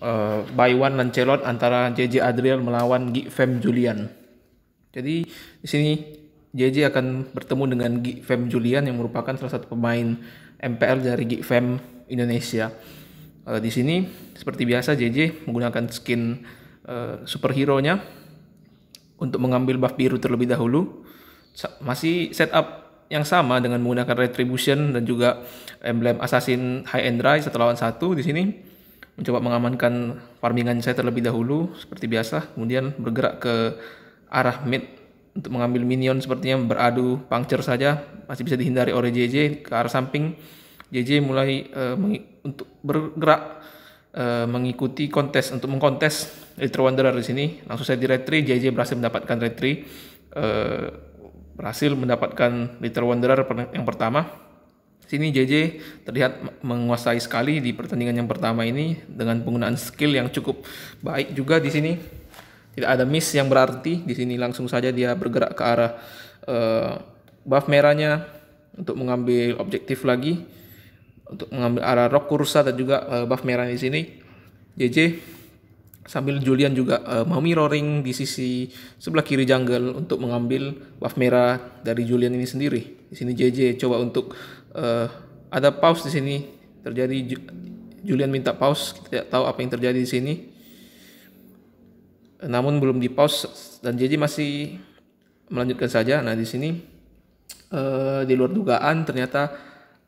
uh, one Lancelot antara JJ Adriel melawan Gi Fem Julian. Jadi di sini JJ akan bertemu dengan Gi Fem Julian yang merupakan salah satu pemain MPL dari Gi Fem Indonesia. Uh, di sini seperti biasa JJ menggunakan skin uh, superhero-nya untuk mengambil buff biru terlebih dahulu. Sa masih setup yang sama dengan menggunakan retribution dan juga emblem assassin high and dry satu lawan satu di sini mencoba mengamankan farmingan saya terlebih dahulu seperti biasa kemudian bergerak ke arah mid untuk mengambil minion sepertinya beradu puncture saja masih bisa dihindari oleh JJ ke arah samping JJ mulai uh, untuk bergerak uh, mengikuti kontes untuk mengkontes Electro Wanderer di sini langsung saya di retry JJ berhasil mendapatkan retry uh, eh, berhasil mendapatkan Electro Wanderer yang pertama sini JJ terlihat menguasai sekali di pertandingan yang pertama ini dengan penggunaan skill yang cukup baik juga di sini. Tidak ada miss yang berarti di sini langsung saja dia bergerak ke arah uh, buff merahnya untuk mengambil objektif lagi untuk mengambil arah rock kursa dan juga uh, buff merah di sini. JJ sambil Julian juga uh, mau mirroring di sisi sebelah kiri jungle untuk mengambil buff merah dari Julian ini sendiri. Di sini JJ coba untuk uh, ada pause di sini terjadi Julian minta pause kita tidak tahu apa yang terjadi di sini namun belum di pause dan JJ masih melanjutkan saja nah di sini uh, di luar dugaan ternyata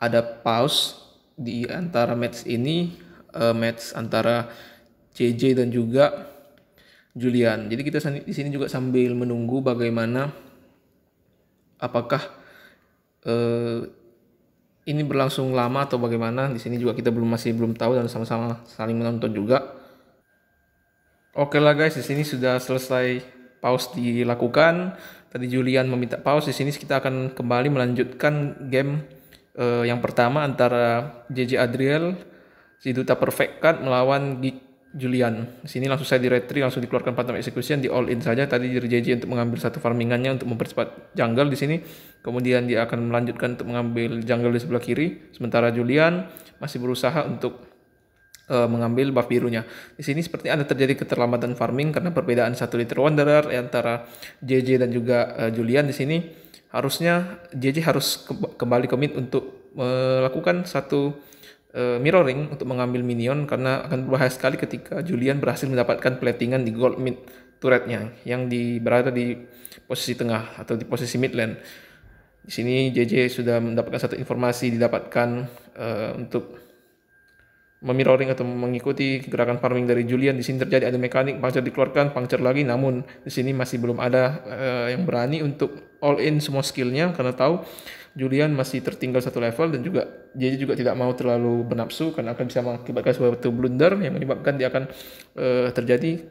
ada pause di antara match ini uh, match antara JJ dan juga Julian jadi kita di sini juga sambil menunggu bagaimana apakah ini berlangsung lama atau bagaimana di sini juga kita belum masih belum tahu dan sama-sama saling menonton juga oke lah guys di sini sudah selesai pause dilakukan tadi Julian meminta pause di sini kita akan kembali melanjutkan game eh, yang pertama antara JJ Adriel si duta perfect Cut melawan Geek Julian. Di sini langsung saya di retry, langsung dikeluarkan pantom execution di all in saja tadi di JJ untuk mengambil satu farmingannya untuk mempercepat jungle di sini. Kemudian dia akan melanjutkan untuk mengambil jungle di sebelah kiri. Sementara Julian masih berusaha untuk uh, mengambil buff birunya. Di sini seperti ada terjadi keterlambatan farming karena perbedaan satu liter wanderer antara JJ dan juga uh, Julian di sini. Harusnya JJ harus kembali komit untuk melakukan satu Eh, mirroring untuk mengambil minion karena akan berbahaya sekali ketika Julian berhasil mendapatkan platingan di gold mid turretnya yang di, berada di posisi tengah atau di posisi mid lane. Di sini JJ sudah mendapatkan satu informasi didapatkan uh, untuk memirroring atau mengikuti gerakan farming dari Julian. Di sini terjadi ada mekanik puncture dikeluarkan, puncture lagi, namun di sini masih belum ada uh, yang berani untuk all in semua skillnya karena tahu Julian masih tertinggal satu level dan juga dia juga tidak mau terlalu bernafsu karena akan bisa mengakibatkan suatu blunder yang menyebabkan dia akan uh, terjadi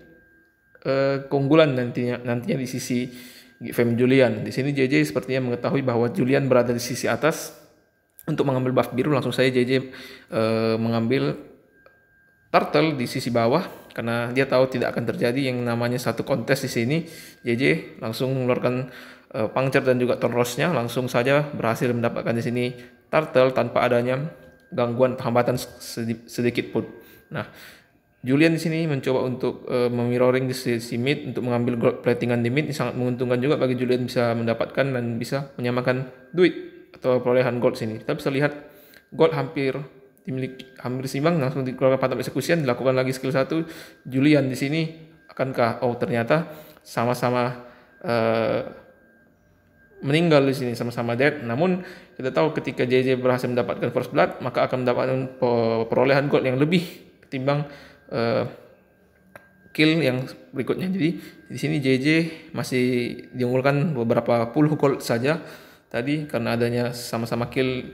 uh, keunggulan nantinya nantinya di sisi Fem Julian. Di sini JJ sepertinya mengetahui bahwa Julian berada di sisi atas untuk mengambil buff biru langsung saya JJ uh, eh, mengambil turtle di sisi bawah karena dia tahu tidak akan terjadi yang namanya satu kontes di sini JJ langsung mengeluarkan uh, puncture dan juga torosnya langsung saja berhasil mendapatkan di sini turtle tanpa adanya gangguan hambatan sedikit pun. Nah, Julian di sini mencoba untuk uh, memirroring di sisi mid untuk mengambil gold platingan di mid ini sangat menguntungkan juga bagi Julian bisa mendapatkan dan bisa menyamakan duit atau perolehan gold sini. Kita bisa lihat gold hampir dimiliki hampir simbang. langsung dikeluarkan patah eksekusian dilakukan lagi skill satu. Julian di sini akankah oh ternyata sama-sama uh, meninggal di sini sama-sama dead. Namun kita tahu ketika JJ berhasil mendapatkan first blood, maka akan mendapatkan perolehan gold yang lebih ketimbang uh, kill yang berikutnya. Jadi di sini JJ masih diunggulkan beberapa puluh gold saja tadi karena adanya sama-sama kill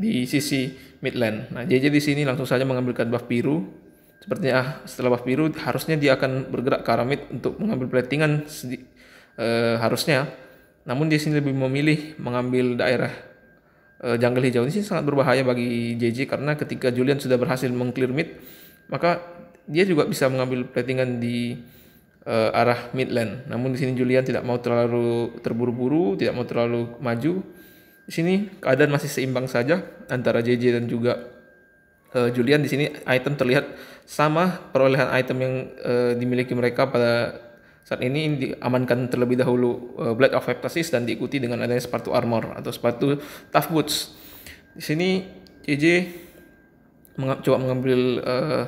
di sisi mid lane. Nah, JJ di sini langsung saja mengambilkan buff biru. Sepertinya ah, setelah buff biru harusnya dia akan bergerak ke arah mid untuk mengambil platingan uh, harusnya namun di sini lebih memilih mengambil daerah uh, jungle hijau ini sih sangat berbahaya bagi JJ karena ketika Julian sudah berhasil mengclear mid, maka dia juga bisa mengambil platingan di uh, arah midland. Namun di sini Julian tidak mau terlalu terburu-buru, tidak mau terlalu maju. Di sini keadaan masih seimbang saja antara JJ dan juga uh, Julian. Di sini item terlihat sama perolehan item yang uh, dimiliki mereka pada saat ini diamankan terlebih dahulu uh, eh, Blade of Heptasis dan diikuti dengan adanya sepatu armor atau sepatu tough boots. Di sini JJ meng coba mengambil uh,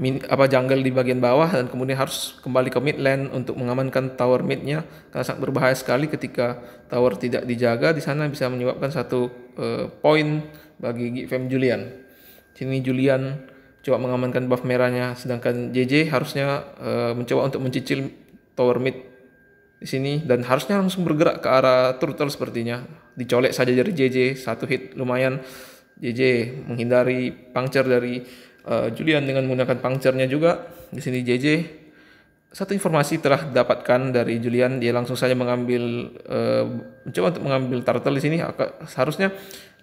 min apa jungle di bagian bawah dan kemudian harus kembali ke mid lane untuk mengamankan tower midnya karena sangat berbahaya sekali ketika tower tidak dijaga di sana bisa menyebabkan satu uh, eh, poin bagi Gifem Julian. Di sini Julian coba mengamankan buff merahnya sedangkan JJ harusnya uh, mencoba untuk mencicil tower mid di sini dan harusnya langsung bergerak ke arah turtle sepertinya dicolek saja dari JJ satu hit lumayan JJ menghindari puncture dari uh, Julian dengan menggunakan puncture-nya juga di sini JJ satu informasi telah dapatkan dari Julian dia langsung saja mengambil uh, mencoba untuk mengambil turtle di sini seharusnya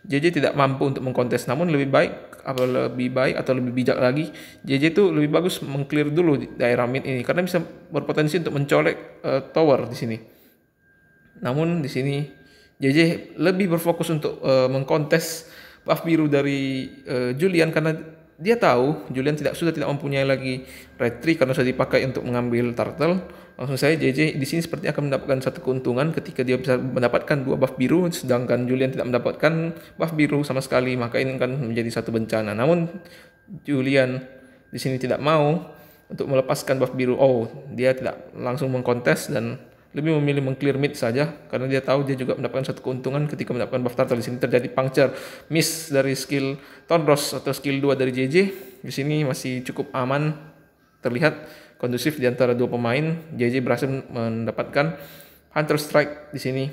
JJ tidak mampu untuk mengkontes namun lebih baik atau lebih baik atau lebih bijak lagi JJ itu lebih bagus mengclear dulu daerah mid ini karena bisa berpotensi untuk mencolek uh, tower di sini. Namun di sini JJ lebih berfokus untuk uh, mengkontes buff biru dari uh, Julian karena dia tahu Julian tidak sudah tidak mempunyai lagi retri karena sudah dipakai untuk mengambil turtle. Langsung saya JJ di sini seperti akan mendapatkan satu keuntungan ketika dia bisa mendapatkan dua buff biru sedangkan Julian tidak mendapatkan buff biru sama sekali maka ini akan menjadi satu bencana. Namun Julian di sini tidak mau untuk melepaskan buff biru. Oh, dia tidak langsung mengkontes dan lebih memilih mengclear mid saja karena dia tahu dia juga mendapatkan satu keuntungan ketika mendapatkan buff turtle di sini terjadi puncture miss dari skill Tondros atau skill 2 dari JJ di sini masih cukup aman terlihat kondusif di antara dua pemain JJ berhasil mendapatkan Hunter Strike di sini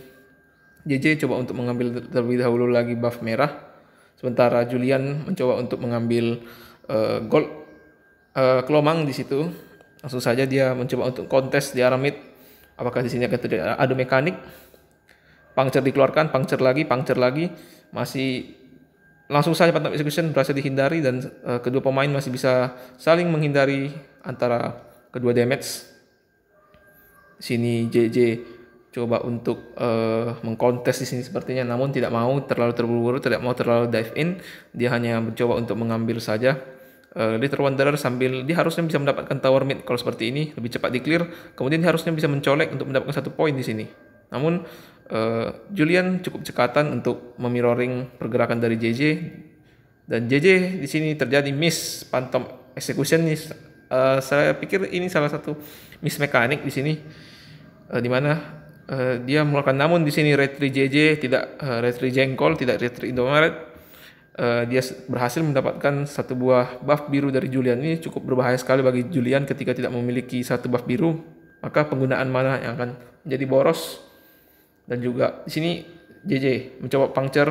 JJ coba untuk mengambil terlebih dahulu lagi buff merah sementara Julian mencoba untuk mengambil uh, gold uh, eh, kelomang di situ langsung saja dia mencoba untuk kontes di arah mid Apakah di sini akan terjadi adu mekanik? Pangcer dikeluarkan, pangcer lagi, pangcer lagi, masih langsung saja pantau execution berhasil dihindari dan uh, kedua pemain masih bisa saling menghindari antara kedua damage. Sini JJ coba untuk uh, mengkontes di sini sepertinya namun tidak mau terlalu terburu-buru tidak mau terlalu dive in dia hanya mencoba untuk mengambil saja Uh, eh, Wanderer sambil dia harusnya bisa mendapatkan tower mid kalau seperti ini lebih cepat di clear kemudian dia harusnya bisa mencolek untuk mendapatkan satu poin di sini namun uh, Julian cukup cekatan untuk memirroring pergerakan dari JJ dan JJ di sini terjadi miss phantom execution nih uh, saya pikir ini salah satu miss mekanik di sini uh, di mana uh, dia melakukan namun di sini retri JJ tidak uh, retri jengkol tidak retri Indomaret uh, dia berhasil mendapatkan satu buah buff biru dari Julian ini cukup berbahaya sekali bagi Julian ketika tidak memiliki satu buff biru maka penggunaan mana yang akan jadi boros dan juga di sini JJ mencoba puncture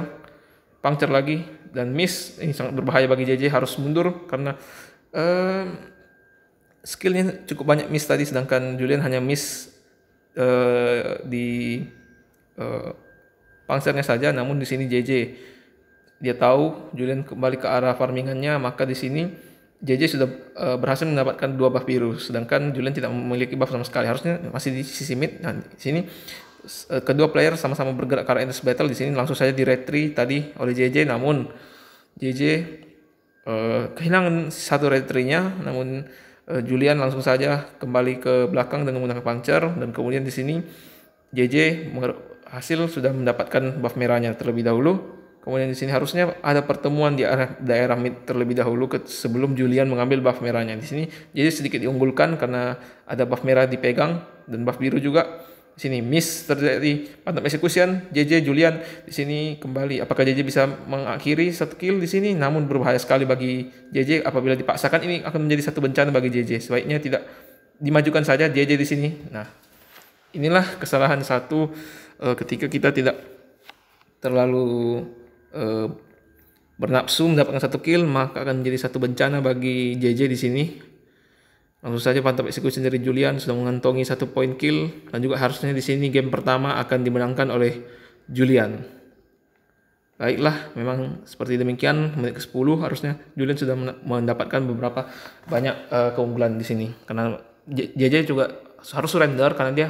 puncture lagi dan miss ini sangat berbahaya bagi JJ harus mundur karena uh, skillnya cukup banyak miss tadi sedangkan Julian hanya miss uh, di uh, saja namun di sini JJ dia tahu Julian kembali ke arah farmingannya, maka di sini JJ sudah eh, berhasil mendapatkan dua buff biru, sedangkan Julian tidak memiliki buff sama sekali. Harusnya masih di sisi mid. Nah, di sini eh, kedua player sama-sama bergerak ke arah endless battle. Di sini langsung saja di retry tadi oleh JJ, namun JJ e, eh, kehilangan satu retry-nya, namun e, Julian langsung saja kembali ke belakang dengan menggunakan pancer dan kemudian di sini JJ hasil sudah mendapatkan buff merahnya terlebih dahulu Kemudian di sini harusnya ada pertemuan di daerah, daerah mid terlebih dahulu sebelum Julian mengambil buff merahnya. Di sini jadi sedikit diunggulkan karena ada buff merah dipegang dan buff biru juga. Di sini miss terjadi pada eksekusian JJ Julian di sini kembali apakah JJ bisa mengakhiri satu kill di sini namun berbahaya sekali bagi JJ apabila dipaksakan ini akan menjadi satu bencana bagi JJ. Sebaiknya tidak dimajukan saja JJ di sini. Nah, inilah kesalahan satu eh, ketika kita tidak terlalu e, bernapsu mendapatkan satu kill maka akan menjadi satu bencana bagi JJ di sini. Langsung saja pantau eksekusi dari Julian sudah mengantongi satu poin kill dan juga harusnya di sini game pertama akan dimenangkan oleh Julian. Baiklah, memang seperti demikian menit ke-10 harusnya Julian sudah mendapatkan beberapa banyak uh, keunggulan di sini karena JJ juga harus surrender karena dia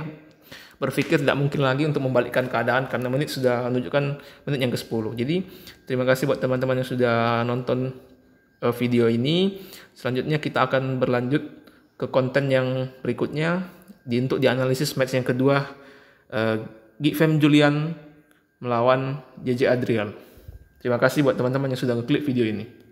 berpikir tidak mungkin lagi untuk membalikkan keadaan karena menit sudah menunjukkan menit yang ke-10. Jadi terima kasih buat teman-teman yang sudah nonton eh, video ini. Selanjutnya kita akan berlanjut ke konten yang berikutnya di untuk dianalisis match yang kedua uh, eh, Gifem Julian melawan JJ Adrian. Terima kasih buat teman-teman yang sudah ngeklik video ini.